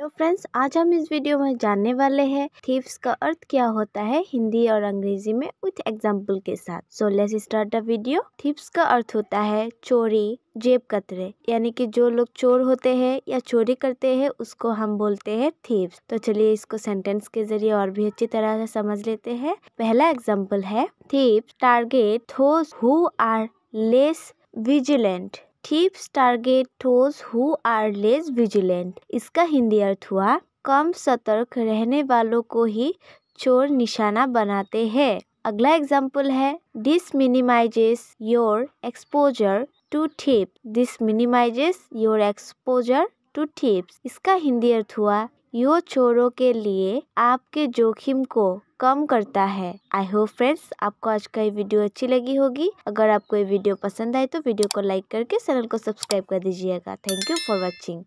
तो फ्रेंड्स आज हम इस वीडियो में जानने वाले हैं थीव्स का अर्थ क्या होता है हिंदी और अंग्रेजी में विथ एग्जाम्पल के साथ so let's start the video thieves का अर्थ होता है चोरी जेब कतरे यानी कि जो लोग चोर होते हैं या चोरी करते हैं उसको हम बोलते हैं थीव्स तो चलिए इसको सेंटेंस के जरिए और भी अच्छी तरह से समझ लेते हैं पहला एग्जाम्पल है थीव्स टारगेट हो who are less vigilant thieves target those who are less vigilant इसका हिंदी अर्थ हुआ कम सतर्क रहने वालों को ही चोर निशाना बनाते हैं अगला एग्जाम्पल है this minimizes your exposure to thief this minimizes your exposure to thieves इसका हिंदी अर्थ हुआ यो छोरों के लिए आपके जोखिम को कम करता है आई होप फ्रेंड्स आपको आज का ये वीडियो अच्छी लगी होगी अगर आपको ये वीडियो पसंद आए तो वीडियो को लाइक करके चैनल को सब्सक्राइब कर दीजिएगा थैंक यू फॉर वॉचिंग